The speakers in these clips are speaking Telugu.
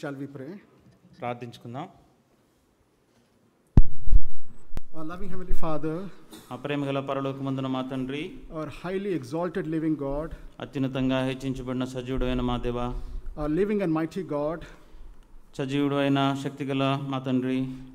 Shall we pray? ప్రార్థించుకుందాం Our loving Heavenly Father, అప్రేమ గల పరలోకమందున our highly exalted living God, అత్యున్నతంగా హెచ్చించబడిన సజీవుడైన మా our living and mighty God,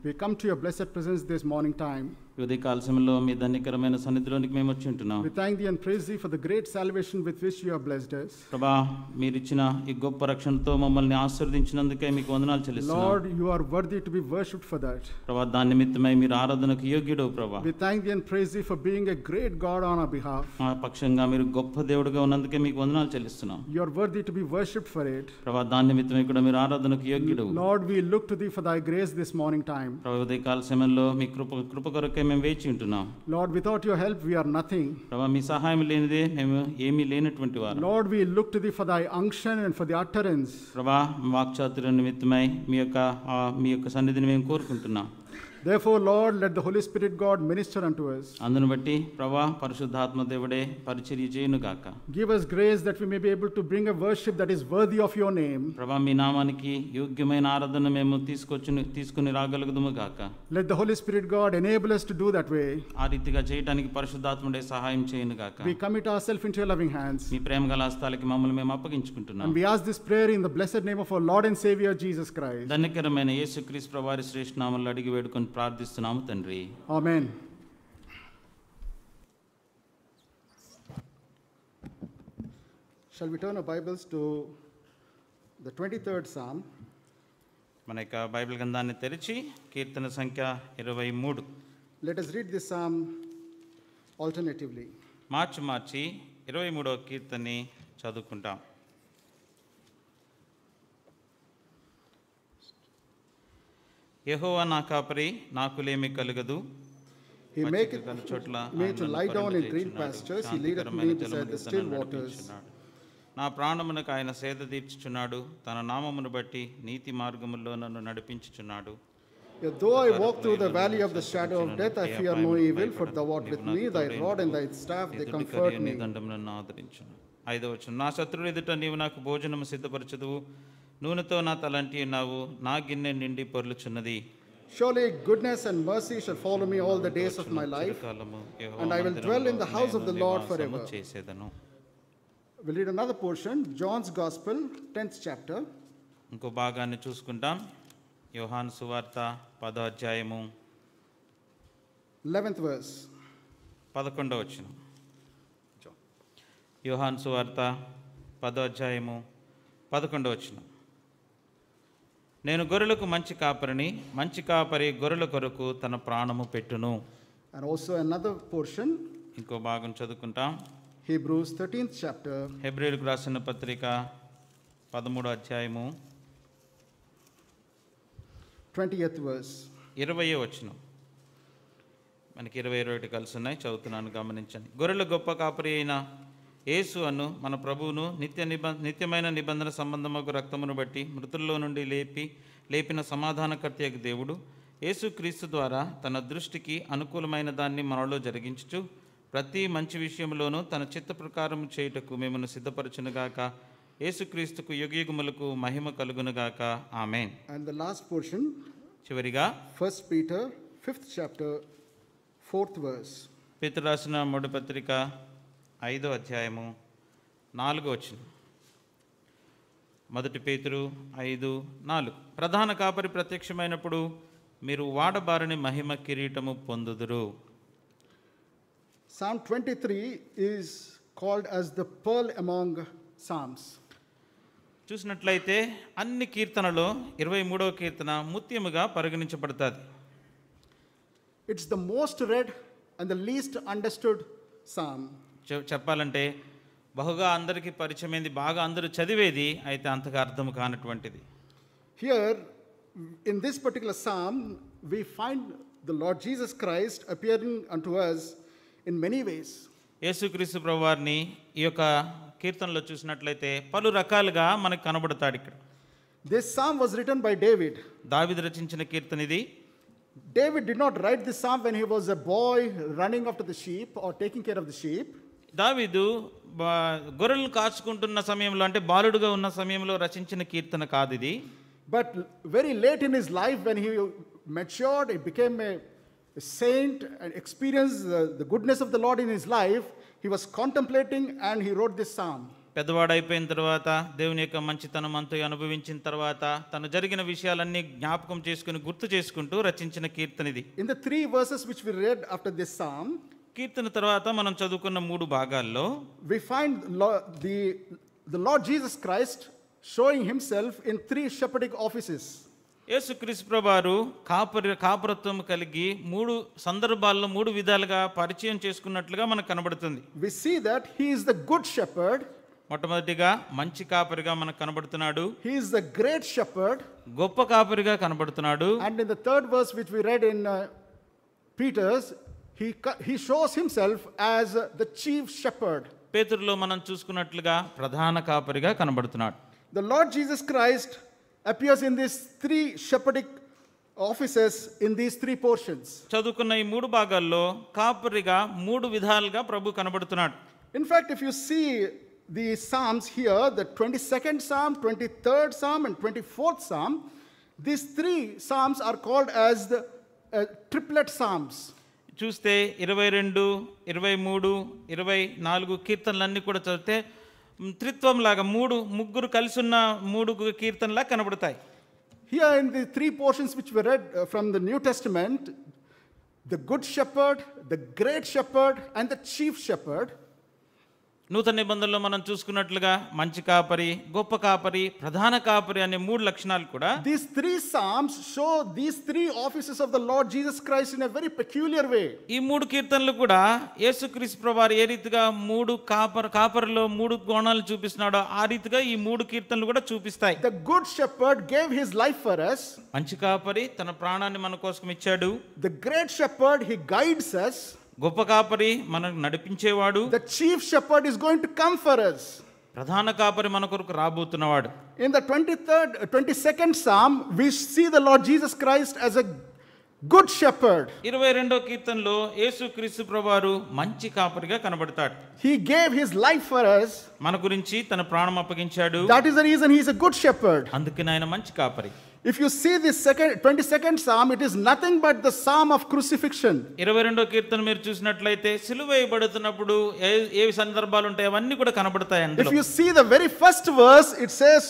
we come to your blessed presence this morning time. ఇది కాల్సిమలో మీ ధన్యకరమైన సన్నిధిలోనికి మేము వచ్చి ఉంటున్నాం we thank thee and praise thee for the great salvation with which you have blessed us ప్రభా మీరు ఇచ్చిన ఈ గొప్ప రక్షణతో మమ్మల్ని ఆశీర్వదించినందుకే మీకు వందనాలు చెల్లిస్తున్నాం Lord you are worthy to be worshipped for that ప్రభా దాని నిమిత్తమై మీరు ఆరాధనకు యోగ్యుడు ప్రభా we thank thee and praise thee for being a great God on our behalf ఆ పక్షంగా మీరు గొప్ప దేవుడిగా ఉన్నందుకే మీకు వందనాలు చెల్లిస్తున్నాం you are worthy to be worshipped for it ప్రభా దాని నిమిత్తమై కూడా మీరు ఆరాధనకు యోగ్యుడు Lord we look to thee for thy grace this morning time ప్రభా ఉదయకాల సమయంలో మీ కృప కృప కొరకు కొరకే మేము వేచి ఉంటున్నాం Lord without your help we are nothing ప్రభా మీ సహాయం లేనిదే మేము ఏమీ లేనటువంటి వారం Lord we look to thee for thy unction and for the utterance ప్రభా వాక్చాతుర్య నిమిత్తమై మీ యొక్క మీ యొక్క సన్నిధిని మేము కోరుకుంటున్నాం Therefore, Lord, let the Holy Spirit God minister unto us. అందును బట్టి Parishuddhatma Devade, దేవుడే పరిచర్య Give us grace that we may be able to bring a worship that is worthy of your name. ప్రభా మీ నామానికి యోగ్యమైన ఆరాధన మేము తీసుకొచ్చును తీసుకొని రాగలుగుదుము గాక. Let the Holy Spirit God enable us to do that way. ఆ రీతిగా Parishuddhatma పరిశుద్ధాత్ముడే సహాయం We commit ourselves into your loving hands. Ni ప్రేమ గల హస్తాలకి And we ask this prayer in the blessed name of our Lord and Savior Jesus Christ. ధన్యకరమైన Yesu Christ శ్రేష్ఠ నామములో అడిగి వేడుకుంటున్నాం. ప్రార్థిస్తున్నాము తండ్రి amen Shall we turn Bibles Bibles the twenty third psalm మన యొక్క బైబిల్ గ్రంథాన్ని తెరిచి కీర్తన సంఖ్య ఇరవై మూడు let us read this psalm alternatively మార్చి మార్చి ఇరవై మూడవ కీర్తని చదువుకుంటాం యహోవా నా కాపరి నాకులేమి కలుగదు He make maketh me to lie down in green pastures, he lead me beside the still waters. నా ప్రాణమునకు ఆయన సేద తీర్చుచున్నాడు తన నామమును బట్టి నీతి మార్గములో నన్ను నడిపించుచున్నాడు Though I walk through the valley of the shadow of death, I fear no evil, for thou art with me, thy rod and thy staff, they comfort me. ఐదవ నా శత్రుడు ఎదుట నీవు నాకు భోజనము సిద్ధపరచదువు నూనెతో నా తలంటి ఉన్నావు నా గిన్నె నిండి పొర్లుచున్నది Surely goodness and mercy shall follow me all the days of my life, and I will dwell in the house of the Lord forever. We'll read another portion, John's Gospel, 10th chapter. ఇంకో భాగాన్ని చూసుకుంటాం యోహాన్ సువార్త పదో అధ్యాయము లెవెన్త్ వర్స్ పదకొండవ వచ్చిన యోహాన్ సువార్త పదో అధ్యాయము పదకొండవ వచ్చినాం నేను గొర్రెలకు మంచి కాపరిని మంచి కాపరి గొర్రెల కొరకు తన ప్రాణము పెట్టును And also ఇంకో భాగం చదువుకుంటాం హిబ్రూస్ థర్టీన్త్ చాప్టర్ హెబ్రిల్కు రాసిన పత్రిక పదమూడు అధ్యాయము ట్వంటీ ఎయిత్ వర్స్ ఇరవై వచ్చిన మనకి ఇరవై ఇరవై ఒకటి కలిసి ఉన్నాయి చదువుతున్నాను గమనించండి గొర్రెల గొప్ప కాపరి అయిన యేసు అను మన ప్రభువును నిత్య నిబ నిత్యమైన నిబంధన సంబంధముకు రక్తమును బట్టి మృతుల్లో నుండి లేపి లేపిన సమాధానకర్త దేవుడు ఏసుక్రీస్తు ద్వారా తన దృష్టికి అనుకూలమైన దాన్ని మనలో జరిగించుచు ప్రతి మంచి విషయంలోనూ తన చిత్త ప్రకారం చేయుటకు మిమ్మల్ని సిద్ధపరచునుగాక ఏసుక్రీస్తుకు యుగయుగములకు మహిమ కలుగునుగాక ఆమె అండ్ ద లాస్ట్ పోర్షన్ చివరిగా first Peter fifth chapter fourth verse పితృ రాసిన మొదటి పత్రిక ఐదో అధ్యాయము నాలుగో వచ్చిన మొదటి పేతురు ఐదు నాలుగు ప్రధాన కాపరి ప్రత్యక్షమైనప్పుడు మీరు వాడబారని మహిమ కిరీటము పొందుదురు psalm twenty three is called as the pearl among psalms చూసినట్లయితే అన్ని కీర్తనలో ఇరవై మూడవ కీర్తన ముత్యముగా పరిగణించబడుతుంది it's the most read and the least understood psalm చెప్పాలంటే బహుగా అందరికీ పరిచయమైంది బాగా అందరూ చదివేది అయితే అంతగా అర్థం కానటువంటిది here in this particular psalm we find the Lord Jesus Christ appearing on us in many ways యేసుక్రీస్తు ప్రభు వారిని ఈ యొక్క కీర్తనలో చూసినట్లయితే పలు రకాలుగా మనకు కనబడతాడు ఇక్కడ this psalm was written by David దావిద్ రచించిన కీర్తన ఇది David did not write this psalm when he was a boy running after the sheep or taking care of the sheep దావిదు గొర్రెలు కాచుకుంటున్న సమయంలో అంటే బాలుడుగా ఉన్న సమయంలో రచించిన కీర్తన కాదు ఇది but very late in his life when he matured became a saint and experience the goodness of the the in his life life, was was and he he this song పెద్దవాడైపోయిన తర్వాత దేవుని యొక్క మంచితనం అంతా అనుభవించిన తర్వాత తను జరిగిన విషయాలన్నీ జ్ఞాపకం చేసుకుని గుర్తు చేసుకుంటూ రచించిన కీర్తన ఇది in the three verses which we read after this psalm కీర్తన తర్వాత మనం చదువుకున్న మూడు భాగాల్లో we find the the Lord Jesus Christ showing himself in three shepherdic offices యేసు క్రీస్తుప్రభారు కాపరి కాపురత్వం కలిగి మూడు సందర్భాల్లో మూడు విధాలుగా పరిచయం చేసుకున్నట్లుగా మనకు కనబడుతుంది we see that he is the good shepherd మొట్టమొదటిగా మంచి కాపరిగా మనకు కనబడుతున్నాడు he is the great shepherd గొప్ప కాపరిగా కనబడుతున్నాడు and in the third verse which we read in Peter's he, shows himself as the chief shepherd. The Lord Jesus Christ appears in these three shepherdic offices in these three portions. In fact, if you see the Psalms here, the 22nd Psalm, 23rd Psalm, and 24th Psalm, these three Psalms are called as the uh, triplet Psalms. చూస్తే ఇరవై రెండు ఇరవై మూడు ఇరవై నాలుగు కీర్తనలన్నీ కూడా చదివితే లాగా మూడు ముగ్గురు కలిసి ఉన్న మూడు కీర్తనలా కనబడతాయి here in the three portions which we read from the New Testament the good shepherd the great shepherd and the chief shepherd నూతన నిబంధనలో మనం చూసుకున్నట్లుగా మంచి కాపరి గొప్ప కాపరి ప్రధాన కాపరి అనే మూడు లక్షణాలు కూడా these three psalms show these three offices of the Lord Jesus Christ in a very peculiar way ఈ మూడు కీర్తనలు కూడా క్రీస్ ప్రభువారు ఏ రీతిగా మూడు కాపర్ కాపరిలో మూడు కోణాలు చూపిస్తున్నాడో ఆ రీతిగా ఈ మూడు కీర్తనలు కూడా చూపిస్తాయి the good shepherd gave his life for us మంచి కాపరి తన ప్రాణాన్ని మన కోసం ఇచ్చాడు the great shepherd he guides us గొప్ప కాపరి మనకు నడిపించేవాడు the chief shepherd is going to come for us ప్రధాన కాపరి మన కొరకు రాబోతున్నవాడు in the twenty third twenty second psalm we lord the christ Jesus Christ as a good shepherd ఇరవై రెండో కీర్తనలో యేసు క్రీస్తు ప్రభువారు మంచి కాపరిగా కనబడతాడు he gave his life for us మన గురించి తన ప్రాణం అప్పగించాడు that is the reason he is a good shepherd అందుకని ఆయన మంచి కాపరి if you see this second twenty second psalm it is nothing but the psalm of crucifixion ఇరవై రెండో కీర్తన మీరు చూసినట్లయితే సిలువ వేయబడుతున్నప్పుడు ఏవి సందర్భాలు ఉంటాయి అవన్నీ కూడా కనబడతాయి if you see the very first verse it says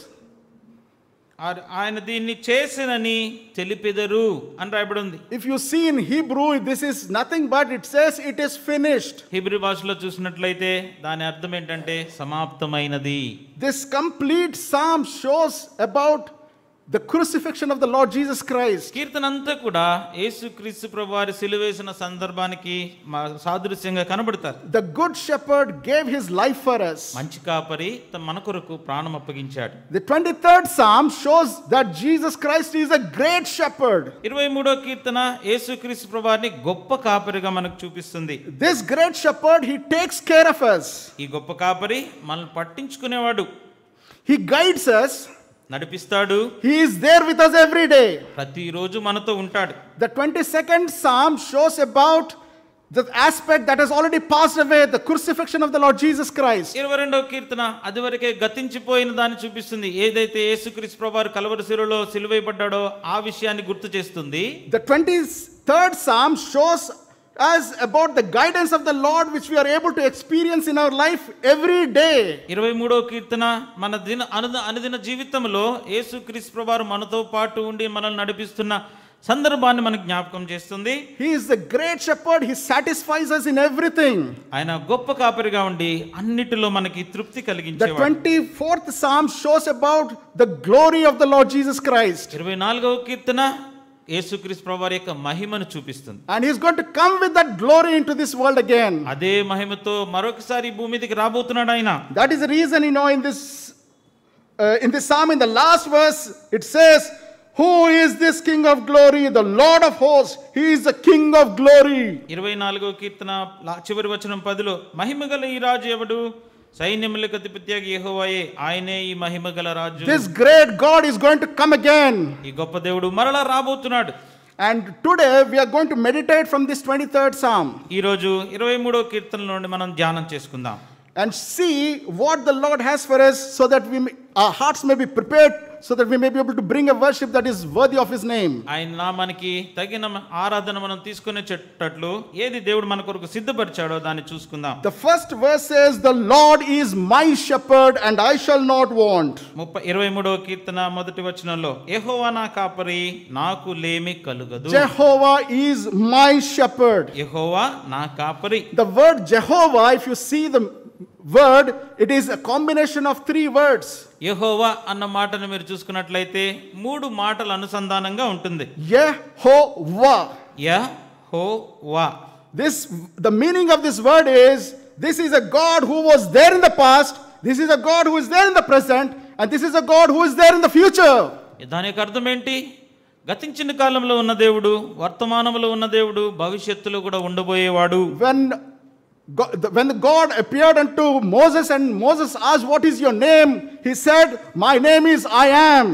ఆయన దీన్ని చేసినని తెలిపెదరు అని రాయబడి ఉంది if you see in this is nothing but it says it is finished Hebrew భాషలో చూసినట్లయితే దాని అర్థం ఏంటంటే సమాప్తమైనది this complete psalm shows about the crucifixion of the Lord Jesus Christ కీర్తన అంతా కూడా యేసుక్రీస్తు ప్రభు వారి సిలువేసిన సందర్భానికి సాదృశ్యంగా కనబడతారు the good shepherd gave his life for అస్ మంచి కాపరి తన మన కొరకు ప్రాణం అప్పగించాడు the third psalm shows that Jesus Christ is a great shepherd ఇరవై మూడో కీర్తన యేసుక్రీస్తు ప్రభు గొప్ప కాపరిగా మనకు చూపిస్తుంది this great shepherd he takes care of us ఈ గొప్ప కాపరి మనల్ని పట్టించుకునేవాడు హీ గైడ్స్ అస్ నడిపిస్తాడు he is there with us every day ప్రతిరోజు మనతో ఉంటాడు the twenty second psalm shows about the aspect that already passed away the the of the the lord jesus christ 22వ కీర్తన అదివరకే గతించిపోయిన దాన్ని చూపిస్తుంది ఏదైతే యేసుక్రీస్తు ప్రభువారు కలవరి శిలలో సిలువైబడ్డాడో ఆ విషయాన్ని గుర్తు చేస్తుంది the 23rd psalm shows us about the guidance of the Lord which we are able to experience in our life every day. ఇరవై మూడో కీర్తన మన దిన అనుద అనుదిన జీవితంలో యేసు ప్రభువారు మనతో పాటు ఉండి మనల్ని నడిపిస్తున్న సందర్భాన్ని మనకు జ్ఞాపకం చేస్తుంది he is the great shepherd he satisfies us in everything ఆయన గొప్ప కాపరిగా ఉండి అన్నిటిలో మనకి తృప్తి కలిగించేవాడు ద 24th psalm shows about the glory of the lord jesus christ 24వ కీర్తన యేసుక్రీస్తు ప్రభువారి యొక్క మహిమను చూపిస్తుంది and is going to come with that glory into this world again అదే మహిమతో మరొకసారి భూమి మీదకి రాబోతున్నాడు ఆయన that the reason you know in this in this psalm in the last verse it says who is this king of glory the Lord of హోస్ he is the king of glory ఇరవై నాలుగో కీర్తన చివరి వచనం 10లో మహిమ గల ఈ రాజు ఎవడు సైన్యములకు అధిపత్యాగి యెహోవాయే ఆయనే ఈ మహిమ గల రాజు this great God is going to come again ఈ గొప్ప దేవుడు మరలా రాబోతున్నాడు and today we are going to meditate from this 23rd psalm ఈ రోజు 23వ కీర్తన నుండి మనం ధ్యానం చేసుకుందాం and see what the lord has for us so that we may, our hearts may be prepared so that we may be able to bring a worship that is worthy of his name ఆయన నామానికి తగిన ఆరాధన మనం తీసుకునేటట్లు ఏది దేవుడు మన కొరకు సిద్ధపరిచాడో దాన్ని చూసుకుందాం the first verse says the lord is my shepherd and i shall not want 23వ కీర్తన మొదటి వచనంలో యెహోవా నా కాపరి నాకు లేమి కలుగదు jehovah is my shepherd యెహోవా నా కాపరి the word jehovah if you see the word it is a combination of three words yehova anna matanu meer chusukunnatlayite moodu matalu anusandhananga untundi yehova yehova this the meaning of this word is this is a god who was there in the past this is a god who is there in the present and this is a god who is there in the future idaniki ardham enti గతించిన కాలంలో ఉన్న దేవుడు వర్తమానంలో ఉన్న దేవుడు భవిష్యత్తులో కూడా ఉండబోయేవాడు when God, when God appeared unto Moses and Moses asked, What is your name? He said, My name is I am.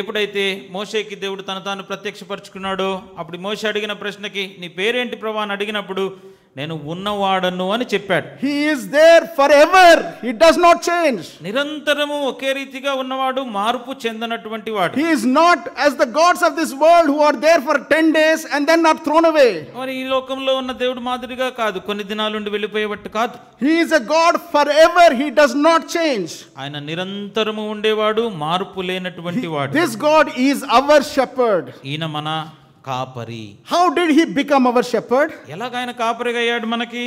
ఎప్పుడైతే మోషేకి దేవుడు తన తాను ప్రత్యక్షపరుచుకున్నాడో అప్పుడు మోషే అడిగిన ప్రశ్నకి నీ పేరేంటి ప్రభా అని అడిగినప్పుడు నేను ఉన్నవాడను అని చెప్పాడు he is there for ever it does not change నిరంతరము ఒకే రీతిగా ఉన్నవాడు మార్పు చెందనటువంటి వాడు he is not as the gods of this world who are there for 10 days and then are thrown away మరి ఈ లోకంలో ఉన్న దేవుడు మాదిరిగా కాదు కొన్ని దినాలు వెళ్ళిపోయేవట్టు కాదు he is a God for ever he does not change ఆయన నిరంతరము ఉండేవాడు మార్పు లేనటువంటి వాడు this God is our shepherd ఈయన మన కాపరి how did he become our shepherd ఎలాగ ఆయన కాపరిగా అయ్యాడు మనకి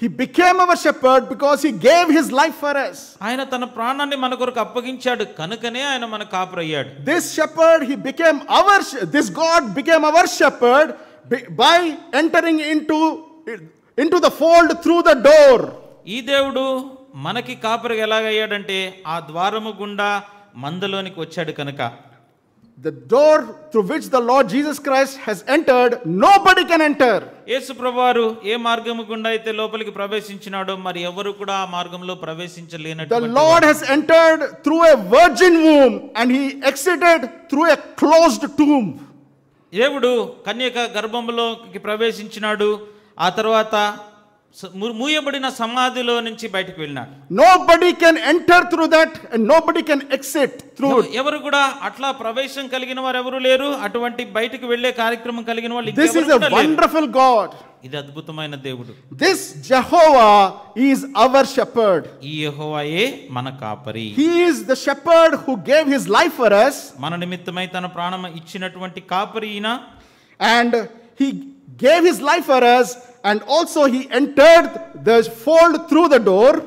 he became our shepherd because he gave his life for us ఆయన తన ప్రాణాన్ని మన కొరకు అప్పగించాడు కనుకనే ఆయన మన కాపరి అయ్యాడు this shepherd he became our this God became our shepherd by entering into into the fold through the door ఈ దేవుడు మనకి కాపరిగా అయ్యాడంటే ఆ ద్వారము గుండా మందలోనికి వచ్చాడు కనుక the door through which the Lord Jesus Christ he's entered nobody can enter Yesu ప్రభువారు ఏ మార్గము గుండా అయితే లోపలికి ప్రవేశించినాడో మరి ఎవరు కూడా ఆ మార్గంలో ప్రవేశించలేనట్టు the lord he's entered through a virgin womb and he exited through a closed tomb దేవుడు కన్యక గర్భంలోకి ప్రవేశించినాడు ఆ తర్వాత మూయబడిన సమాధిలో నుంచి బయటకు వెళ్ళినాడు nobody can enter through that nobody can exit through ఎవరు కూడా అట్లా ప్రవేశం కలిగిన వారు ఎవరు లేరు అటువంటి బయటకు వెళ్ళే కార్యక్రమం కలిగిన వాళ్ళు this is a wonderful God ఇది అద్భుతమైన దేవుడు this Jehovah is our shepherd ఈ యెహోవాయే మన కాపరి he the shepherd who gave his life for us మన నిమిత్తమై తన ప్రాణం ఇచ్చినటువంటి కాపరి ఈయన and he gave his life for us and also he entered the fold through the door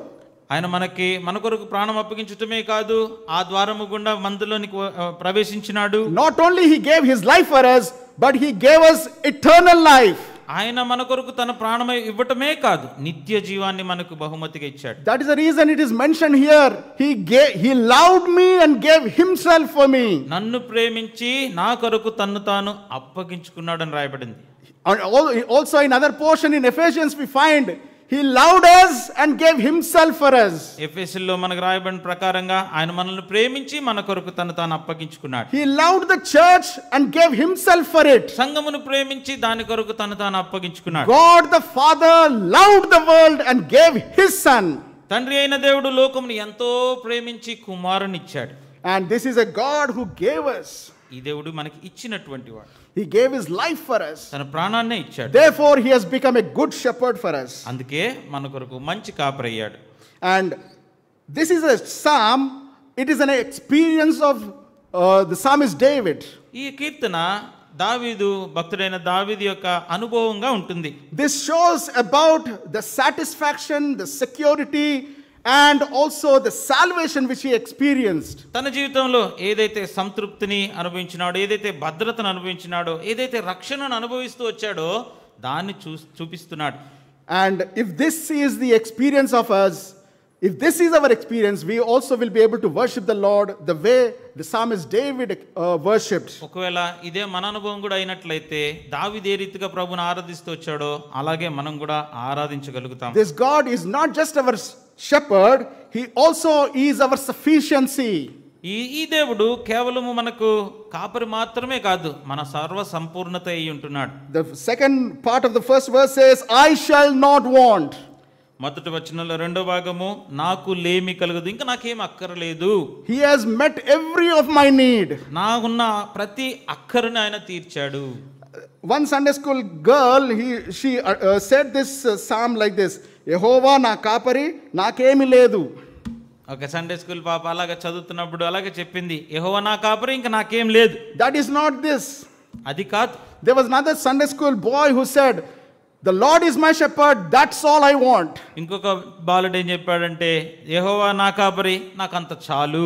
ఆయన మనకి మన కొరకు ప్రాణం అప్పగించటమే కాదు ఆ ద్వారము గుండా మందులోనికి ప్రవేశించినాడు not only he gave his life for us but he gave us eternal life ఆయన మన కొరకు తన ప్రాణమే ఇవ్వటమే కాదు నిత్య జీవాన్ని మనకు బహుమతిగా ఇచ్చాడు that is the reason it is mention here he gave he loved me and gave himself for me నన్ను ప్రేమించి నా కొరకు తన్ను తాను అప్పగించుకున్నాడని రాయబడింది also in other portion in Ephesians we find he loved us and gave himself for us Ephesian లో మనకు రాయబడిన ప్రకారంగా ఆయన మనల్ని ప్రేమించి మన కొరకు తన తాను అప్పగించుకున్నాడు he loved the church and gave himself for it సంఘమును ప్రేమించి దాని కొరకు తన తాను అప్పగించుకున్నాడు God the Father loved the world and gave his son తండ్రి అయిన దేవుడు లోకమును ఎంతో ప్రేమించి కుమారునిచ్చాడు and this is a God who gave us ఈ దేవుడు మనకి ఇచ్చినటువంటి వాడు He gave his life for us. Therefore, he has become a good shepherd for us. And this is a psalm. It is an experience of uh, the psalmist David. This shows about the satisfaction, the security, and also the salvation which experienced తన జీవితంలో ఏదైతే సంతృప్తిని అనుభవించినాడో ఏదైతే భద్రతను అనుభవించినాడో ఏదైతే రక్షణను అనుభవిస్తూ వచ్చాడో దాన్ని చూ చూపిస్తున్నాడు and if this is the experience of us if this is our experience we also will be able to worship the Lord the way the is David worship ఒకవేళ ఇదే మన అనుభవం కూడా అయినట్లయితే దావిద్ ఏ రీతిగా ప్రభుని ఆరాధిస్తూ వచ్చాడో అలాగే మనం కూడా ఆరాధించగలుగుతాం this God is not just our shepherd he also is our sufficiency ఈ ఈ దేవుడు కేవలము మనకు కాపరి మాత్రమే కాదు మన సర్వ సంపూర్ణత అయి ఉంటున్నాడు the second part of the first verse says I shall not want మొదటి వచనంలో రెండో భాగము నాకు లేమి కలగదు ఇంకా నాకేం అక్కర్లేదు he has met every of my need నాకున్న ప్రతి అక్కరని ఆయన తీర్చాడు one Sunday school girl he she said this psalm like this Yehova నా కాపరి నాకేమీ లేదు ఒక సండే స్కూల్ పాప అలాగే చదువుతున్నప్పుడు అలాగే చెప్పింది యహోవా నా కాపరి ఇంకా నాకేం లేదు దట్ ఈస్ నాట్ దిస్ అది కాదు they was not Sunday school boy who said the lord is my shepherd that's all I want ఇంకొక బాలుడు ఏం చెప్పాడంటే యహోవా నా కాపరి నాకు అంత చాలు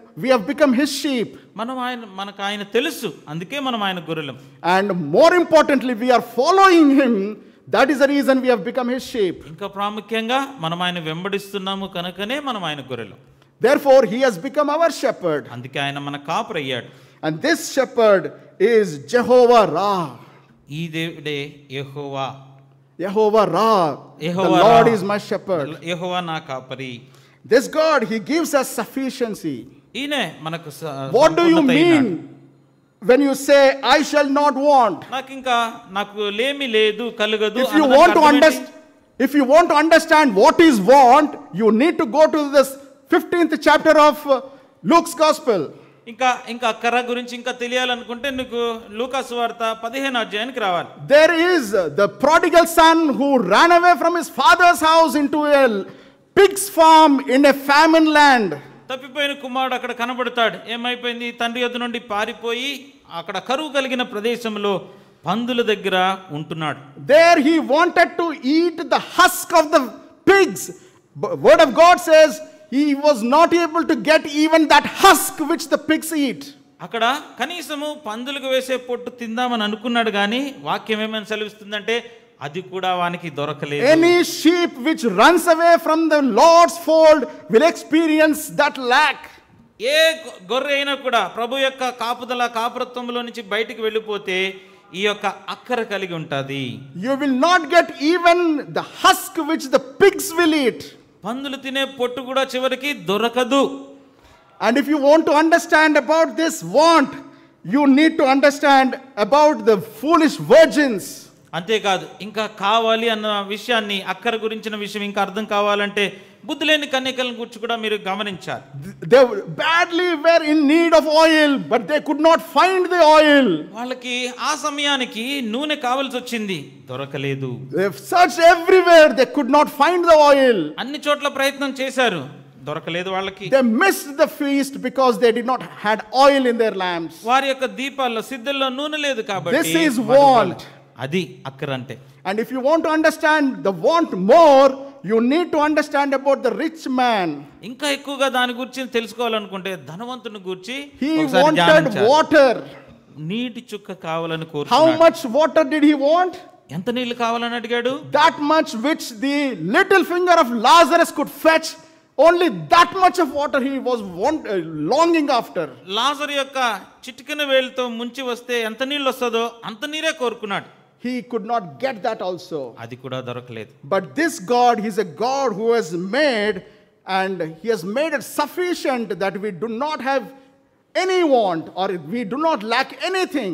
we have become his sheep and more importantly we are following him that is the reason we have become his sheep therefore he has become our shepherd and this shepherd is jehovah ra jehovah దేవుడే Jehovah Jehovah the lord is my shepherd Jehovah నా this god he gives us sufficiency ఈయనే మనకు what do you mean when you say I shall not want నాకు ఇంకా నాకు లేమి లేదు కలగదు if you want to understand if you want to understand what is want you need to go to this 15th chapter of Luke's gospel ఇంకా ఇంకా కర్ర గురించి ఇంకా తెలియాలనుకుంటే నీకు లూకాస్ వార్త పదిహేను అధ్యాయానికి రావాలి there is the prodigal son who ran away from his father's house into a pig's farm in a famine land తప్పిపోయిన కుమారుడు అక్కడ కనబడతాడు ఏమైపోయింది తండ్రి యొద్ నుండి పారిపోయి అక్కడ కరువు కలిగిన ప్రదేశంలో పందుల దగ్గర ఉంటున్నాడు there he wanted to eat the husk of the pigs word of God says he was not able to get even that husk which the pigs eat అక్కడ కనీసము పందులకు వేసే పొట్టు తిందామని అనుకున్నాడు కానీ వాక్యం ఏమైనా సెలవిస్తుందంటే అది కూడా వానికి దొరకలేదు any sheep which runs away from the Lord's fold will experience that lack ఏ గొర్రె అయినా కూడా ప్రభు యొక్క కాపుదల కాపురత్వంలో నుంచి బయటికి వెళ్ళిపోతే ఈ యొక్క అక్కర కలిగి ఉంటుంది you will not get even the husk which the pigs will eat పందులు తినే పొట్టు కూడా చివరికి దొరకదు and if you want to understand about this want you need to understand about the foolish virgins అంతేకాదు ఇంకా కావాలి అన్న విషయాన్ని అక్కర గురించిన విషయం ఇంకా అర్థం కావాలంటే బుద్ధి లేని కన్యకలను గురించి కూడా మీరు గమనించాలి they badly were in need of oil but they could not find the oil వాళ్ళకి ఆ సమయానికి నూనె కావాల్సి వచ్చింది దొరకలేదు they search everywhere they could not find the oil అన్ని చోట్ల ప్రయత్నం చేశారు దొరకలేదు వాళ్ళకి they miss the feast because they did not had oil in their lamps వారి యొక్క దీపాల్లో సిద్ధుల్లో నూనె లేదు కాబట్టి దిస్ ఇస్ వాల్ట్ అది అక్కర్ అంటే and if you want to understand the want more you need to understand about the rich man ఇంకా ఎక్కువగా దాని గురించి తెలుసుకోవాలనుకుంటే ధనవంతుని గురించి హీ వాంటెడ్ వాటర్ నీటి చుక్క కావాలని కోరు how much water did he want ఎంత నీళ్లు కావాలని అడిగాడు that much which the little finger of Lazarus could fetch only that much of water he was want longing after Lazar యొక్క చిటికిన వేలుతో ముంచి వస్తే ఎంత నీళ్ళు వస్తుందో అంత నీరే కోరుకున్నాడు he could not get that also అది కూడా దొరకలేదు but this god he is a god who has made and he has made it sufficient that we do not have any want or we do not lack anything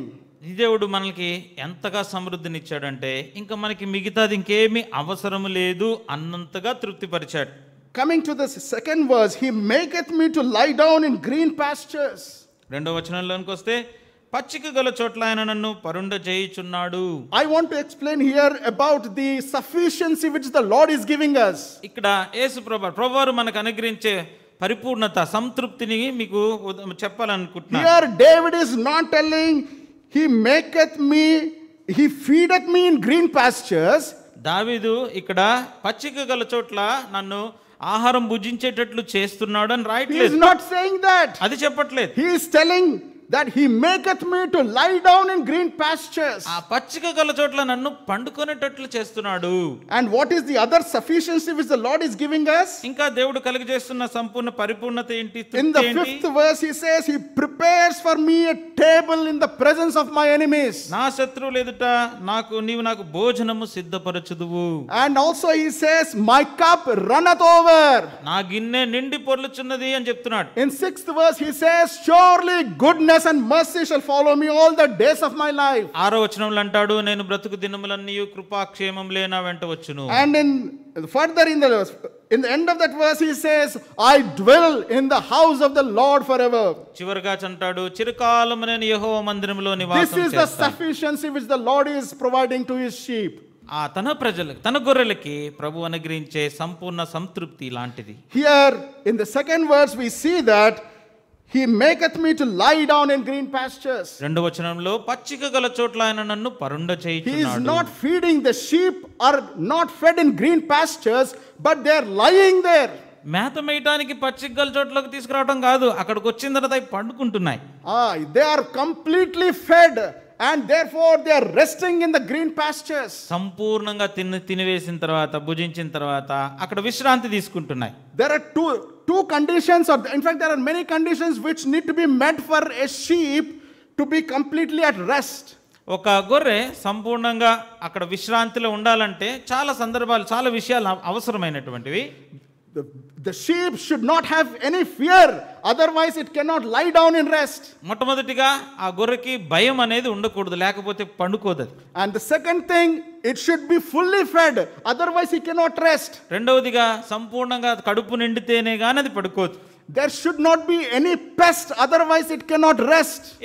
దేవుడు మనకి ఎంతగా సమృద్ధినిచ్చాడంటే ఇంకా మనకి మిగతాది ఇంకేమీ అవసరం లేదు అన్నంతగా తృప్తిపరిచాడు coming to the second verse he maketh me to lie down in green pastures రెండో వచనంలోనికి వస్తే పచ్చిక గల చోట్ల ఆయన నన్ను పరుండ చేయుచున్నాడు I want to explain here about the sufficiency which the Lord is giving us ఇక్కడ యేసు ప్రభువు ప్రభువు మనకు అనుగ్రహించే పరిపూర్ణత సంతృప్తిని మీకు చెప్పాలనుకుంటున్నాను here David is not telling he maketh me he feedeth me in green pastures దావీదు ఇక్కడ పచ్చిక గల చోట్ల నన్ను ఆహారం భుజించేటట్లు చేస్తున్నాడు అని right is not saying that అది చెప్పట్లేదు he is telling that he maketh me to lie down in green pastures and what is the other sufficiency which the lord is giving us in the fifth verse he says he prepares for me a table in the presence of my enemies నా శత్రువులు ఎదుట నాకు నీవు నాకు భోజనము సిద్ధపరచదువు and also he says my cup runneth over నా గిన్నె నిండి పొర్లుచున్నది అని చెప్తున్నాడు in 6th verse he says surely goodness and mercy shall follow me all the days of my life ఆరో వచనంలో అంటాడు నేను బ్రతుకు దినములన్నీ కృపాక్షేమం లేనా వెంట వచ్చును and in further in the in the end of that verse he says i dwell in the house of the lord forever చివరగా అంటాడు చిరకాలమున యెహోవా మందిరములో నివాసం చేస్తాడు this is the sufficiency which the lord is providing to his sheep ఆ తన ప్రజలకు తన గొర్రెలకి ప్రభు అనుగ్రహించే సంపూర్ణ సంతృప్తి లాంటిది here in the second verse we see that he maketh me to lie down in green pastures రెండు వచనంలో పచ్చిక గల చోట్ల ఆయన నన్ను పరుండ చేయి he is not feeding the sheep are not fed in green pastures but they are lying there మేత మేయడానికి పచ్చిక గల చోట్లకు తీసుకురావడం కాదు అక్కడికి వచ్చిన తర్వాత అవి పండుకుంటున్నాయి they are completely fed and therefore they are resting in the green pastures సంపూర్ణంగా తిని తినివేసిన తర్వాత భుజించిన తర్వాత అక్కడ విశ్రాంతి తీసుకుంటున్నాయి there are two two conditions, or in fact, there are many conditions which need to be met for a sheep to be completely at rest. ఒక గొర్రె సంపూర్ణంగా అక్కడ విశ్రాంతిలో ఉండాలంటే చాలా సందర్భాలు చాలా విషయాలు అవసరమైనటువంటివి the, sheep should not have any fear, otherwise it cannot lie down in rest. And the second thing, it should be fully fed, otherwise it cannot rest. There should not be any pest, otherwise it cannot rest.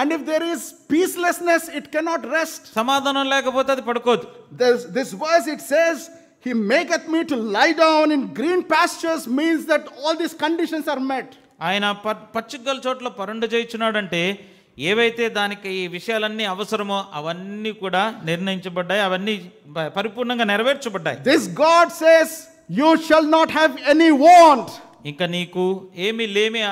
And if there is peacelessness it cannot rest సమాధానం లేకపోతే అది పడుకోదు this this it says maketh me to lie down in green pastures means that all these conditions are met ఆయన పచ్చిగల చోట్ల పరుండ చేయించున్నాడంటే ఏవైతే దానికి ఈ విషయాలన్నీ అవసరమో అవన్నీ కూడా నిర్ణయించబడ్డాయి అవన్నీ పరిపూర్ణంగా నెరవేర్చబడ్డాయి this God says you shall not have any want ఇంకా నీకు ఏమీ లేమి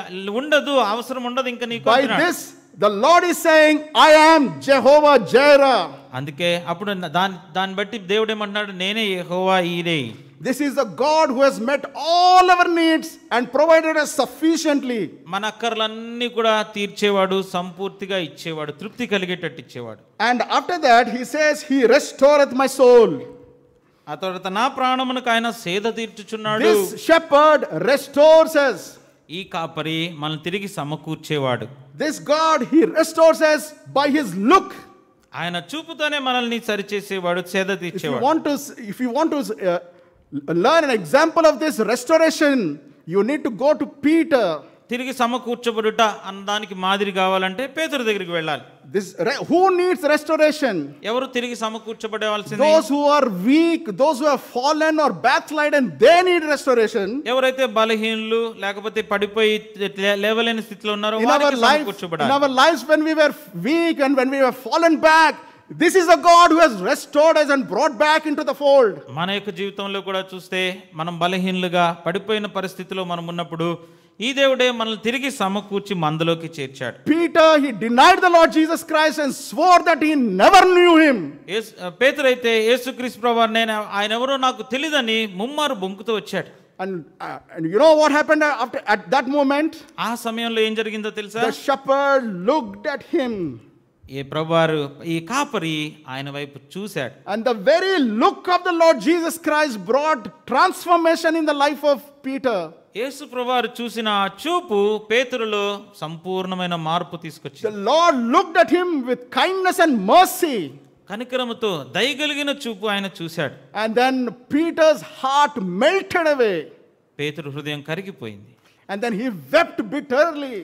ఉండదు అవసరం ఉండదు ఇంకా నీకు this the lord is saying I am Jehovah Jireh అందుకే అప్పుడు దాని దాన్ని బట్టి దేవుడు ఏమంటున్నాడు నేనే యెహోవా ఈరే this is the God who has met all our needs and provided us sufficiently మన అక్కర్లన్నీ కూడా తీర్చేవాడు సంపూర్తిగా ఇచ్చేవాడు తృప్తి కలిగేటట్టు ఇచ్చేవాడు and after that he says he restoreth my soul ఆ తర్వాత నా ప్రాణమునకు ఆయన సేద తీర్చుచున్నాడు దిస్ షెపర్డ్ రెస్టోర్స్ us ఈ కాపరి మనల్ని తిరిగి సమకూర్చేవాడు this God he restores us by his look ఆయన చూపుతోనే మనల్ని సరిచేసేవాడు చేద తీర్చేవాడు want to if you want to learn an example of this restoration you need to go to Peter తిరిగి సమకూర్చబడుట అన్న దానికి మాదిరి కావాలంటే పేతురు దగ్గరికి వెళ్ళాలి దిస్ హూ నీడ్స్ రెస్టోరేషన్ ఎవరు తిరిగి సమకూర్చబడవలసింది those who are weak those who have fallen or backslide and they need restoration ఎవరైతే బలహీనులు లేకపోతే పడిపోయి లేవలేని స్థితిలో ఉన్నారో వారికి సమకూర్చబడాలి in our lifes when we were weak and when we were fallen back this is a God who has restored us and brought back into the fold మన యొక్క జీవితంలో కూడా చూస్తే మనం బలహీనులుగా పడిపోయిన పరిస్థితిలో మనం ఉన్నప్పుడు ఈ దేవుడే మనల్ని తిరిగి సమకూర్చి మందలోకి చేర్చాడు Peter he denied the Lord Jesus Christ and swore that he never knew him పేతురు అయితే యేసుక్రీస్తు ప్రభువు నేను ఆయన ఎవరో నాకు తెలియదని ముమ్మారు బొంకుతూ వచ్చాడు and and you know what happened after at that moment ఆ సమయంలో ఏం జరిగిందో తెలుసా the shepherd looked at him ఈ ప్రభువారు ఈ కాపరి ఆయన వైపు చూశాడు and the very look of the Lord Jesus Christ brought transformation in the life of Peter యేసు ప్రభువారు చూసిన ఆ చూపు పేతురులో సంపూర్ణమైన మార్పు తీసుకొచ్చింది the Lord looked at him with kindness and mercy కనికరముతో దయ కలిగిన చూపు ఆయన చూశాడు and then Peter's heart melted away పేతురు హృదయం కరిగిపోయింది and then he wept bitterly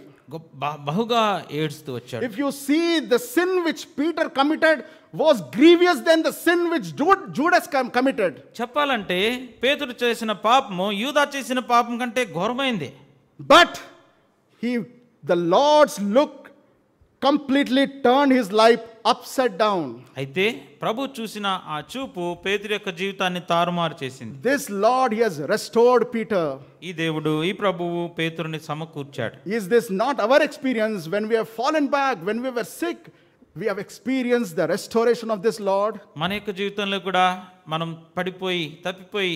బహుగా ఏడుస్తూ వచ్చాడు if you see the sin which Peter committed was grievous than the sin which Judas committed చెప్పాలంటే పేతుడు చేసిన పాపము యూదా చేసిన పాపం కంటే ఘోరమైంది but he the Lord's look completely turn his life upside down అయితే ప్రభు చూసిన ఆ చూపు పేతురు యొక్క జీవితాన్ని తారుమారు చేసింది this Lord has restored Peter ఈ దేవుడు ఈ ప్రభువు పేతుడిని సమకూర్చాడు is this not our experience when we are fallen back when we are sick we have experience the restoration of this Lord మన యొక్క జీవితంలో కూడా మనం పడిపోయి తప్పిపోయి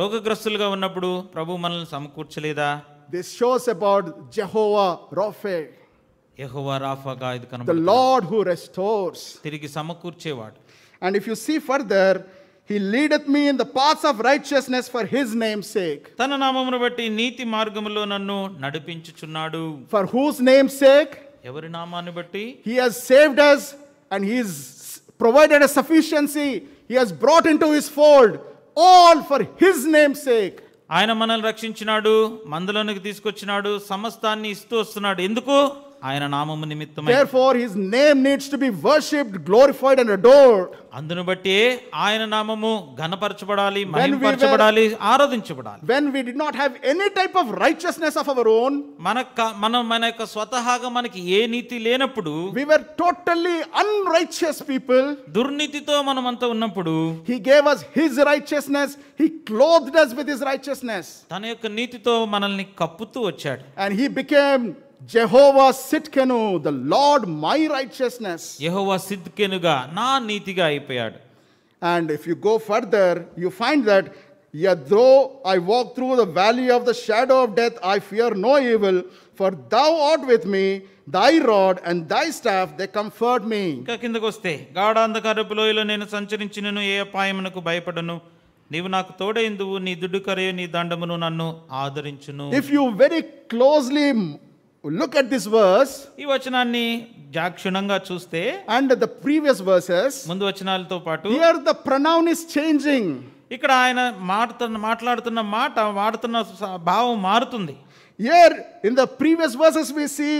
రోగగ్రస్తులుగా ఉన్నప్పుడు ప్రభు మనల్ని సమకూర్చలేదా this shows about Jehovah Rapha యెహోవా రాఫాగా ఇది కనుక ద లార్డ్ హూ రెస్టోర్స్ తిరిగి సమకూర్చేవాడు and if you see further he leadeth me in the paths of righteousness for his name sake తన నామమును బట్టి నీతి మార్గములో నన్ను నడిపించుచున్నాడు ఫర్ హూస్ నేమ్ సేక్ ఎవరి నామాన్ని బట్టి he has saved us and he is provided a sufficiency he has brought into his fold all for his name sake ఆయన మనల్ని రక్షించినాడు మందలోనికి తీసుకొచ్చినాడు సమస్తాన్ని ఇస్తూ వస్తున్నాడు ఎందుకు ఆయన నామము నిమిత్తమై therefore his name needs to be worshipped glorified and adored అందును బట్టి ఆయన నామము ఘనపరచబడాలి మహిమపరచబడాలి ఆరాధించబడాలి when we did not have any type of righteousness of our own మన మనం మన యొక్క స్వతహాగా మనకి ఏ నీతి లేనప్పుడు we were totally unrighteous people దుర్నీతితో మనం అంత ఉన్నప్పుడు he gave us his righteousness he clothed us with his righteousness తన యొక్క నీతితో మనల్ని కప్పుతూ వచ్చాడు and he became Jehovah Tsidkenu the Lord my righteousness యెహోవా సిట్కెనుగా నా నీతిగా అయిపోయాడు and if you go further you find that yea though I walk through the valley of the shadow of death I fear no evil for thou art with me thy rod and thy staff they comfort me ఇంకా కిందకు వస్తే గాఢాంధకారపు లోయలో నేను సంచరించినను ఏ అపాయమునకు భయపడను నీవు నాకు తోడైందువు నీ దుడ్డు కరయు నీ దండమును నన్ను ఆదరించును if you very closely look at this verse ఈ వచనాన్ని జాక్షుణంగా చూస్తే అండ్ ద ప్రీవియస్ వర్సెస్ ముందు వచనాలతో పాటు here the pronoun is changing ఇక్కడ ఆయన మాట్లాడుతున్న మాట్లాడుతున్న మాట వాడుతున్న భావం మారుతుంది here in the previous verses we see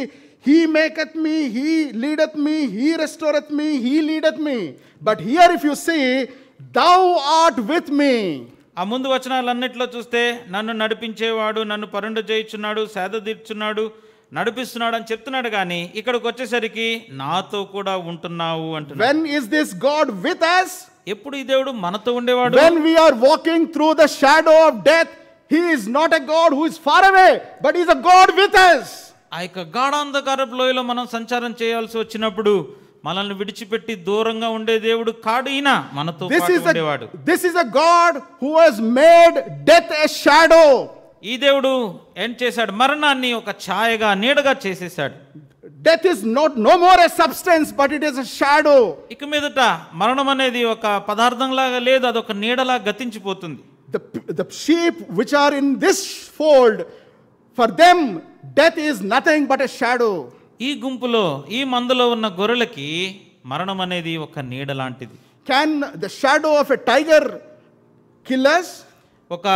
he maketh me he leadeth me he restoreth me he leadeth me but here if you see thou art with me ఆ ముందు వచనాలన్నింటిలో చూస్తే నన్ను నడిపించేవాడు నన్ను పరుండు చేయించున్నాడు సేద తీర్చున్నాడు నడిపిస్తున్నాడని చెప్తున్నాడు కానీ ఇక్కడికి వచ్చేసరికి నాతో కూడా ఉంటున్నావు అంటే when is this God with us ఎప్పుడు ఈ దేవుడు మనతో ఉండేవాడు when we are walking through the shadow of death he is not a God who is far away but is a God with us ఆ యొక్క గాఢాంధకారపు లోయలో మనం సంచారం చేయాల్సి వచ్చినప్పుడు మనల్ని విడిచిపెట్టి దూరంగా ఉండే దేవుడు కాడు ఈయన మనతో this is this is a God who has made death a shadow ఈ దేవుడు ఏం చేశాడు మరణాన్ని ఒక ఛాయగా నీడగా చేసేసాడు death is not no more a substance but it is shadow ఇక మీదట మరణం అనేది ఒక పదార్థం లాగా లేదు అదొక నీడలా గతించిపోతుంది the the sheep which are in this fold for them death is nothing but a shadow ఈ గుంపులో ఈ మందులో ఉన్న గొర్రెలకి మరణం అనేది ఒక నీడ లాంటిది can the shadow of a tiger kill us ఒక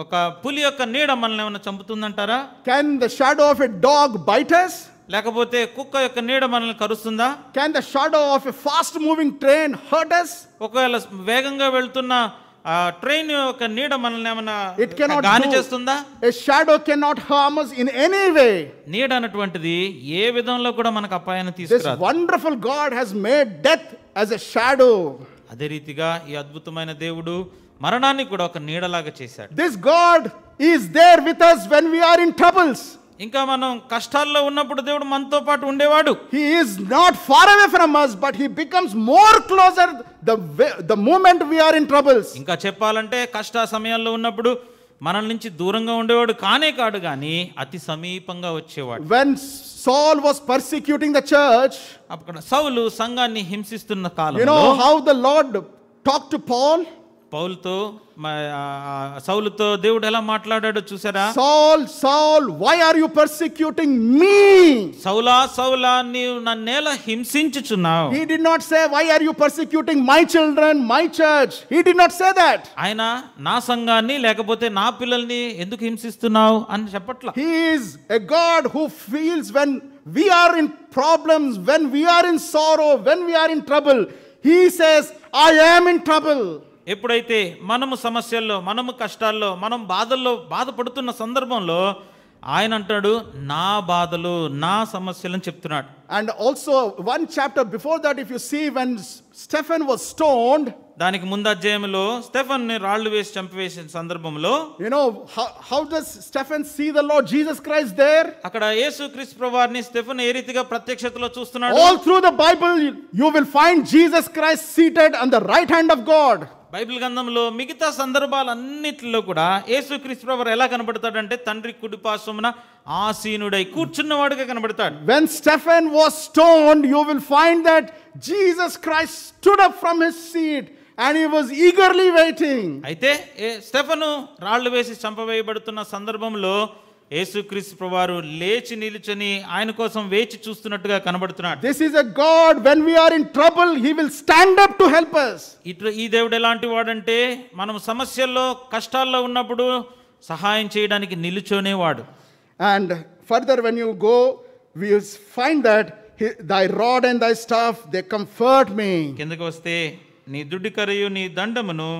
ఒక పులి యొక్క నీడ మనల్ని ఏమైనా చంపుతుందంటారా can the shadow of a dog bite us లేకపోతే కుక్క యొక్క నీడ మనల్ని కరుస్తుందా can the shadow of a fast moving train hurt us ఒకవేళ వేగంగా వెళ్తున్న ట్రైన్ యొక్క నీడ మనల్ని ఏమైనా ఇట్ కెనాట్ గాని చేస్తుందా a shadow not harm us in any way నీడ అన్నటువంటిది ఏ విధంలో కూడా మనకు అపాయాన్ని తీసుకురాదు this wonderful God has made death as a shadow అదే రీతిగా ఈ అద్భుతమైన దేవుడు మరణాన్ని కూడా ఒక నీడలాగా చేశాడు this God is there with us when we are in troubles ఇంకా మనం కష్టాల్లో ఉన్నప్పుడు దేవుడు మనతో పాటు ఉండేవాడు he is not far away from us but he becomes more closer the the moment we are in troubles ఇంకా చెప్పాలంటే కష్ట సమయాల్లో ఉన్నప్పుడు మనల్ నుంచి దూరంగా ఉండేవాడు కానే కాడు కానీ అతి సమీపంగా వచ్చేవాడు వెన్ సాల్ వాస్ పర్సిక్యూటింగ్ ద చర్చ్ అక్కడ సౌలు సంఘాన్ని హింసిస్తున్న కాలంలో you know how the Lord talk to Paul పౌల్తో సౌలుతో దేవుడు ఎలా మాట్లాడాడో చూసారా Saul Saul why are you persecuting me సౌలా సౌలా నీవు ఎలా హింసించుచున్నావు he did not say why are you persecuting my children my church he did not say that ఆయన నా సంఘాన్ని లేకపోతే నా పిల్లల్ని ఎందుకు హింసిస్తున్నావు అని చెప్పట్ల he is a God who feels when we are in problems when we are in sorrow when we are in trouble he says I am in trouble ఎప్పుడైతే మనము సమస్యల్లో మనము కష్టాల్లో మనం బాధల్లో బాధపడుతున్న సందర్భంలో ఆయన అంటాడు నా బాధలు నా సమస్యలు అని చెప్తున్నాడు and also one chapter before that if you see when Stephen was stoned దానికి ముందు అధ్యాయంలో స్టెఫెన్ ని రాళ్ళు వేసి చంపివేసిన సందర్భంలో you know how does Stephen see the Lord Jesus Christ there అక్కడ యేసు క్రీస్తు ప్రభువారిని స్టెఫెన్ ఏ రీతిగా ప్రత్యక్షతలో చూస్తున్నాడు all through the Bible you will find Jesus Christ seated on the right hand of God Bible గ్రంథంలో మిగతా సందర్భాలన్నిటిలో కూడా యేసుక్రీస్తు ప్రభు ఎలా కనబడతాడంటే తండ్రి కుడిపాసమున ఆసీనుడై కూర్చున్నవాడుగా కనబడతాడు when Stephen was stone you will find that Jesus Christ stood up from his seat and he was eagerly waiting అయితే స్టెఫెను రాళ్ళు వేసి చంపవేయబడుతున్న సందర్భంలో యేసుక్రీస్తు ప్రభువారు లేచి నిలుచుని ఆయన కోసం వేచి చూస్తున్నట్టుగా కనబడుతున్నాడు this is a God when we are in trouble he will stand up to help us it ఈ దేవుడు ఎలాంటి వాడంటే మనం సమస్యల్లో కష్టాల్లో ఉన్నప్పుడు సహాయం చేయడానికి వాడు and further when you go we find that thy rod and thy staff they comfort me కిందకి వస్తే నీ దుడ్డి కరయు నీ దండమును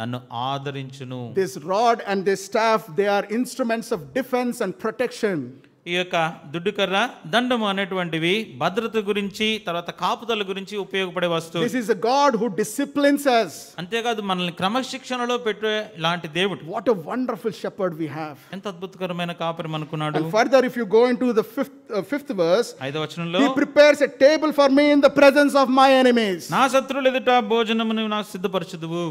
నన్ను ఆదరించును this rod and this staff they are instruments of defence and protection ఈ యొక్క దుడ్డుకర్ర దండము అనేటువంటివి భద్రత గురించి తర్వాత కాపుదల గురించి ఉపయోగపడే వస్తువు this is God who disciplines us అంతేకాదు మనల్ని క్రమశిక్షణలో పెట్టే లాంటి దేవుడు what a wonderful shepherd we have ఎంత అద్భుతకరమైన కాపరి మనకున్నాడు further if you go into the fifth fifth verse ఐదవ వచనంలో he prepares a table for me in the presence of my enemies నా శత్రువుల ఎదుట భోజనమును నాకు సిద్ధపరచుదువు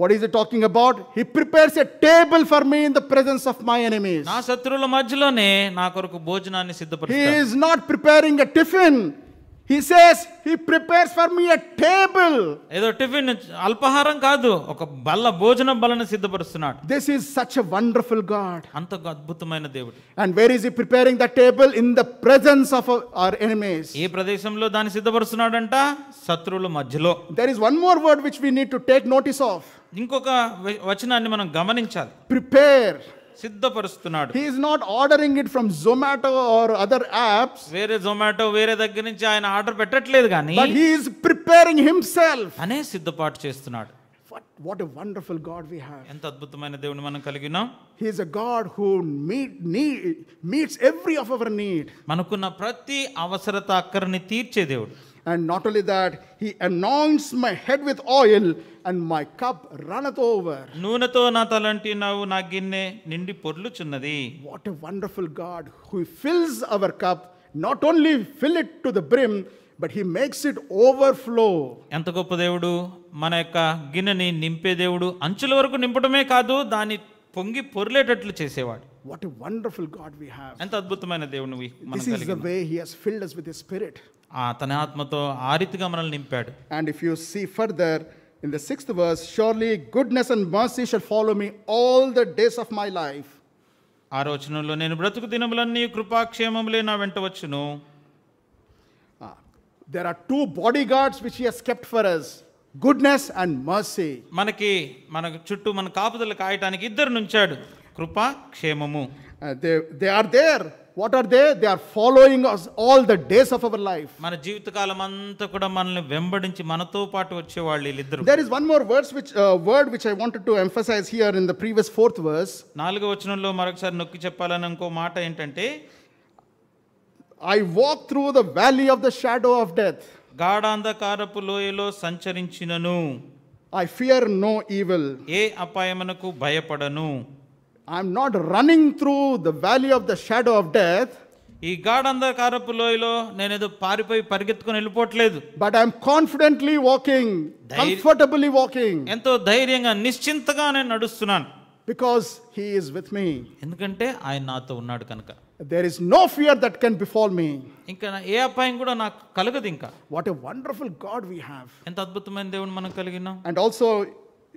what is talking about he prepares a table for me in the presence of my enemies నా శత్రువుల మధ్యలోనే నా కొరకు భోజనాన్ని సిద్ధపరుస్తాడు he is not preparing a tiffin he says he prepares for me a table ఏదో టిఫిన్ అల్పాహారం కాదు ఒక బల్ల భోజన బలను సిద్ధపరుస్తున్నాడు this is such a wonderful God అంత అద్భుతమైన దేవుడు and where is he preparing the table in the presence of our enemies ఈ ప్రదేశంలో దాన్ని సిద్ధపరుస్తున్నాడంట శత్రువుల మధ్యలో there is one more word which we need to take notice of ఇంకొక వచనాన్ని మనం గమనించాలి ప్రిపేర్ సిద్ధపరుస్తున్నాడు he is not ordering it from Zomato or other apps వేరే జొమాటో వేరే దగ్గర నుంచి ఆయన ఆర్డర్ పెట్టట్లేదు కానీ హీఈస్ ప్రిపేరింగ్ హింసెల్ఫ్ అనే సిద్ధపాటు చేస్తున్నాడు what a wonderful God we have ఎంత అద్భుతమైన దేవుని మనం కలిగినాం he is a God who meet need meets every of our need మనకున్న ప్రతి అవసరత అక్కరని తీర్చే దేవుడు and not only that he anoints my head with oil and my cup runneth over నూనెతో నా తలంటి నవ్వు నా గిన్నె నిండి పొర్లుచున్నది what a wonderful God who fills our cup not only fill it to the brim but he makes it overflow ఎంత గొప్ప దేవుడు మన యొక్క గిన్నెని నింపే దేవుడు అంచుల వరకు నింపడమే కాదు దాన్ని పొంగి పొర్లేటట్లు చేసేవాడు what a wonderful God we have ఎంత అద్భుతమైన దేవుని వి మనం కలిగి ఉన్నాం this is the way he has filled us with his spirit ఆ తన ఆత్మతో ఆ రీతిగా మనల్ని నింపాడు and if you see further in the sixth verse surely goodness and mercy shall follow me all the days of my life ఆ రోజునంలో నేను బ్రతుకు దినములన్నీ కృపాక్షేమములే నా వెంట వచ్చును there are two body guards which he has kept for us goodness and mercy మనకి మన చుట్టూ మన కాపుదలు కాయటానికి ఇద్దరు నుంచాడు కృప క్షేమము they uh, they are there. What are they they are following all the days of our life మన జీవితకాలం అంతా కూడా మనల్ని వెంబడించి మనతో పాటు వచ్చే వాళ్ళు వీళ్ళిద్దరు there is one more words which word which I wanted to emphasise here in the previous fourth verse నాలుగో వచనంలో మరొకసారి నొక్కి చెప్పాలని ఇంకో మాట ఏంటంటే I walk through the valley of the shadow of death గాఢాంధకారపు లోయలో సంచరించినను ఐ ఫియర్ నో ఈవిల్ ఏ అపాయమునకు భయపడను I'm not running through the valley of the shadow of death ఈ అంధకారపు లోయలో నేను ఏదో పారిపోయి పరిగెత్తుకుని వెళ్ళిపోవట్లేదు but I'm confidently walking comfortably walking ఎంతో ధైర్యంగా నిశ్చింతగా నేను నడుస్తున్నాను because he is with me ఎందుకంటే ఆయన నాతో ఉన్నాడు కనుక there is no fear that can befall me ఇంకా ఏ అపాయం కూడా నాకు కలగదు ఇంకా what a wonderful God we have ఎంత అద్భుతమైన దేవుని మనం కలిగిన and also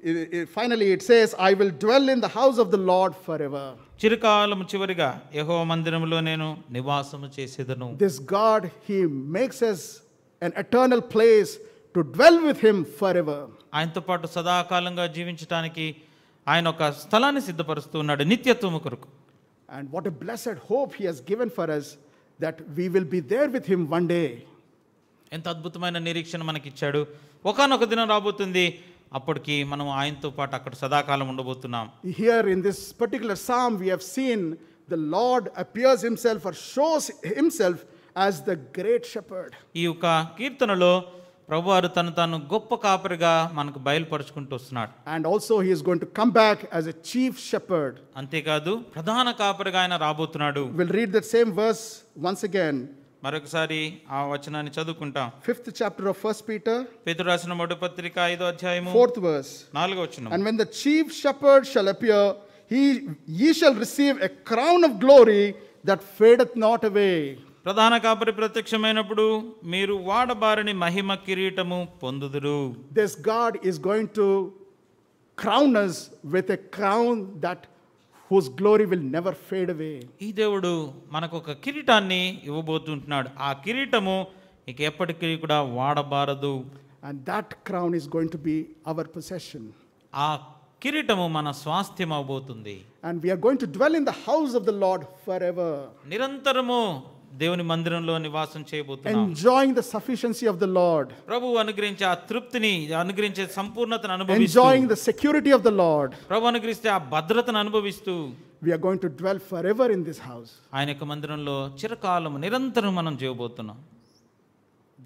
It, it, finally it says i will dwell in the house of the lord forever చిరకాలం చివరిగా యహో మందిరంలో నేను నివాసము చేసేదను this God he makes us an eternal place to to with him forever ఆయనతో పాటు సదాకాలంగా జీవించడానికి ఆయన ఒక స్థలాన్ని సిద్ధపరుస్తూ ఉన్నాడు నిత్యత్వము కొరకు and what a blessed hope he has given for us that we will be there with him one day ఎంత అద్భుతమైన నిరీక్షణ మనకి ఇచ్చాడు ఒకనొక దినం రాబోతుంది అప్పటికి మనం ఆయనతో పాటు అక్కడ సదాకాలం ఉండబోతున్నాం here in this particular psalm we have seen the Lord appears himself or shows himself as the great shepherd ఈ యొక్క కీర్తనలో ప్రభువారు తను తను గొప్ప కాపరిగా మనకు బయలుపరుచుకుంటూ వస్తున్నాడు and also he's is going to come back as a chief shepherd అంతేకాదు ప్రధాన కాపరిగా ఆయన రాబోతున్నాడు will read that same verse once again మరొకసారి ఆ వచనాన్ని చదువుకుంటాం fifth chapter of first Peter పేతురు రాసిన మొదటి పత్రిక ఐదో అధ్యాయము ఫోర్త్ వర్స్ నాలుగో వచనం and when the chief shepherd shall appear he ye shall receive a crown of glory that fadeth not away ప్రధాన కాపరి ప్రత్యక్షమైనప్పుడు మీరు వాడబారని మహిమ కిరీటము పొందుదురు this God is going to crown us with a crown that whose glory will never fade away ఈ దేవుడు మనకు ఒక కిరీటాన్ని ఇవ్వబోతుంటున్నాడు ఆ కిరీటము ఇక ఎప్పటికీ కూడా వాడబారదు and that crown is going to be our possession ఆ కిరీటము మన స్వాస్థ్యం అవబోతుంది and we're going to dwell in the house of the Lord forever నిరంతరము దేవుని మందిరంలో నివాసం చేయబోతున్నాం enjoying the sufficiency of the lord ప్రభు అనుగ్రహించే ఆ తృప్తిని అనుగ్రహించే సంపూర్ణతను అనుభవిస్తూ enjoying the security of the lord ప్రభు అనుగ్రహిస్తే ఆ భద్రతను అనుభవిస్తూ we are going to dwell forever in this house ఆయన యొక్క మందిరంలో చిరకాలం నిరంతరం మనం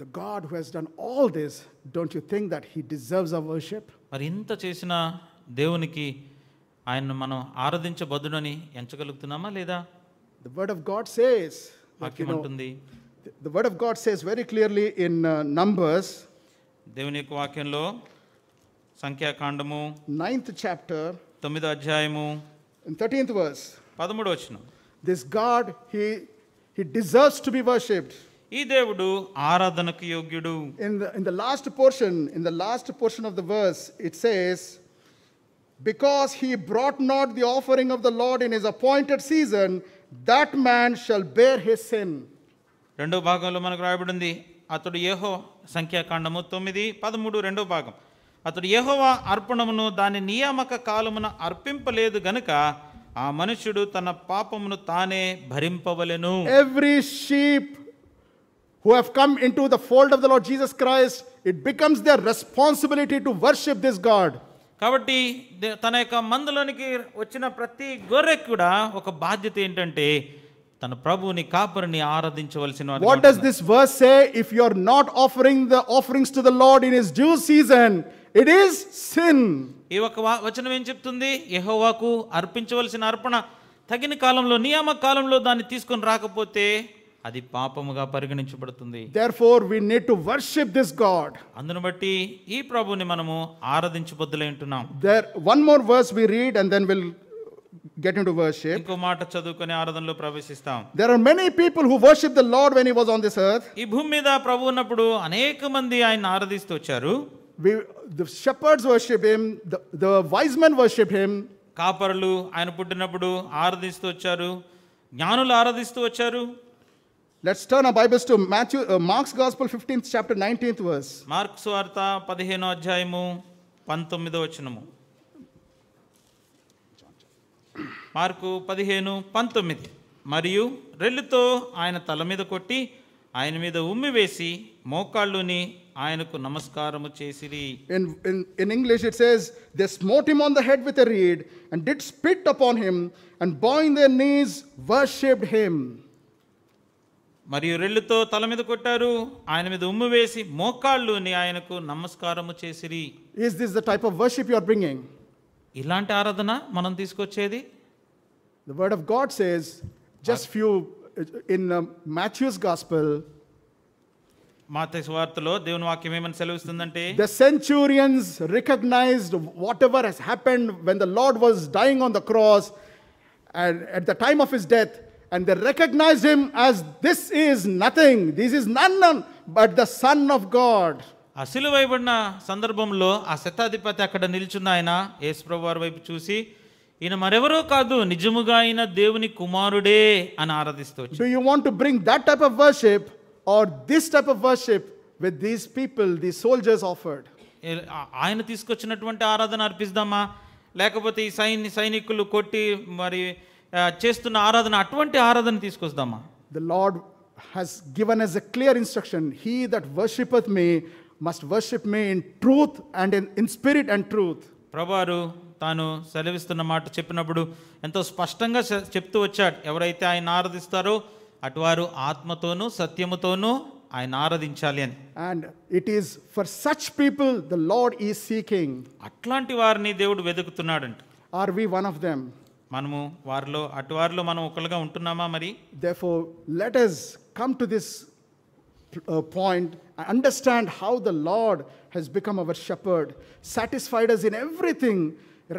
the god who has done all this don't you think that he deserves our worship మరి ఇంత చేసిన దేవునికి ఆయన్ను మనం ఆరాధించబద్దునని ఎంచగలుగుతున్నామా లేదా the word of god says వాక్యం అంటుంది the word of God says very clearly in Numbers దేవుని యొక్క వాక్యంలో సంఖ్యాకాండము నైన్త్ చాప్టర్ తొమ్మిదో అధ్యాయము థర్టీన్త్ వర్స్ పదమూడు వచ్చిన this God he he deserves to be worshipped ఈ దేవుడు ఆరాధనకు యోగ్యుడు in the in the last portion in the last portion of the verse it says because he brought not the offering of the Lord in his appointed season that man shall bear his sin రెండో భాగంలో మనకు రాయబడింది అతడు ఏహో సంఖ్యాకాండము తొమ్మిది పదమూడు రెండో భాగం అతడు ఏహోవా అర్పణమును దాని నియామక కాలమున అర్పింపలేదు గనుక ఆ మనుషుడు తన పాపమును తానే భరింపవలెను ఎవ్రీ షీప్ హూ హ్ come into the fold of the Lord Jesus Christ it becomes the responsibility to worship this God కాబట్టి తన యొక్క మందులోనికి వచ్చిన ప్రతి గొర్రె కూడా ఒక బాధ్యత ఏంటంటే తన ప్రభువుని కాపరిని ఆరాధించవలసిన what does this verse say if you are not offering the offerings to the Lord in his due season it is sin ఈ ఒక వచనం ఏం చెప్తుంది యెహోవాకు అర్పించవలసిన అర్పణ తగిన కాలంలో నియామ కాలంలో దాన్ని తీసుకొని రాకపోతే అది పాపముగా పరిగణించబడుతుంది therefore we need to worship this God అందును బట్టి ఈ ప్రభుని మనము ఆరాధించబద్దులేంటున్నాం there one more verse we read and then will get into worship ఇంకో మాట చదువుకొని ఆరాధనలో ప్రవేశిస్తాం there are many people who worship the Lord when he was on this earth ఈ భూమి మీద ప్రభు ఉన్నప్పుడు అనేక మంది ఆయన ఆరాధిస్తూ వచ్చారు we the shepherds worship him the wise men worship him కాపరులు ఆయన పుట్టినప్పుడు ఆరాధిస్తూ వచ్చారు జ్ఞానులు ఆరాధిస్తూ వచ్చారు let's turn our Bibles to Matthew Mark's gospel 15th chapter 19th verse మార్కు సువార్త 15వ అధ్యాయము 19వ వచనము మార్కు 15 19 మరియు రెల్లుతో ఆయన తల మీద కొట్టి ఆయన మీద ఉమ్మి వేసి మోకాళ్ళుని ఆయనకు నమస్కారము చేసిరి in in in English it says they smote him on the head with a reed and did spit upon him and bowing their knees worshipped him మరియు రెళ్ళుతో తల మీద కొట్టారు ఆయన మీద ఉమ్ము వేసి మోకాళ్ళుని ఆయనకు నమస్కారము చేసిరి is this the type of worship you are bringing ఇలాంటి ఆరాధన మనం తీసుకొచ్చేది the word of God says just few in Matthew's gospel మాత వార్తలో దేవుని వాక్యం ఏమని సెలవుస్తుందంటే the centurions recognised whatever he's happened when the Lord was dying on the cross and at the time of his death And they recognized him as this is nothing, this is none but the Son of God. అసిలు వైబడిన సందర్భంలో ఆ శతాధిపతి అక్కడ నిల్చున్న ఆయన యేసుప్రభు వారి వైపు చూసి ఈయన మరెవరో కాదు నిజముగా ఆయన దేవుని కుమారుడే అని ఆరాధిస్తూ do you want to bring that type of worship or this type of worship with these people the soldiers offered ఆయన తీసుకొచ్చినటువంటి ఆరాధన అర్పిస్తామా లేకపోతే ఈ సైని సైనికులు కొట్టి మరి చేస్తున్న ఆరాధన అటువంటి ఆరాధన తీసుకొస్తామా the lord has given us a clear instruction he that worshippeth me must worship me in truth and in in spirit and truth ప్రభువారు తాను సెలవిస్తున్న మాట చెప్పినప్పుడు ఎంతో స్పష్టంగా చెప్తూ వచ్చాడు ఎవరైతే ఆయన ఆరాధిస్తారో అటువారు ఆత్మతోనూ సత్యముతోనూ ఆయన ఆరాధించాలి అని and it is for such people the lord is seeking అట్లాంటి వారిని దేవుడు వెతుకుతున్నాడంట are we one of them మనము వారిలో అటువారిలో మనం ఒకళ్ళుగా ఉంటున్నామా మరి therefore let us come to this point understand how the lord has become our shepherd satisfied us in everything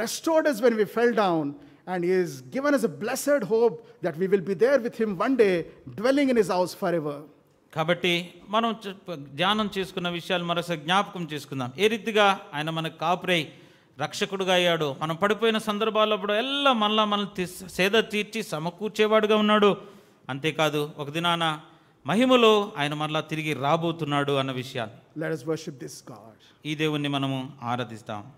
restored us when we fell down and is given us a blessed hope that we will be there with him one day dwelling in his house for ever కాబట్టి మనం ధ్యానం చేసుకున్న విషయాలు మరోసారి జ్ఞాపకం చేసుకుందాం ఏ రీతిగా ఆయన మనకు కాపురై రక్షకుడుగా అయ్యాడు మనం పడిపోయిన సందర్భాల్లో అప్పుడు ఎల్లా మనలా మనల్ని సేద తీర్చి సమకూర్చేవాడుగా ఉన్నాడు అంతేకాదు ఒక దినాన మహిమలో ఆయన మరలా తిరిగి రాబోతున్నాడు అన్న విషయాన్ని ఈ దేవుణ్ణి మనము ఆరాధిస్తాం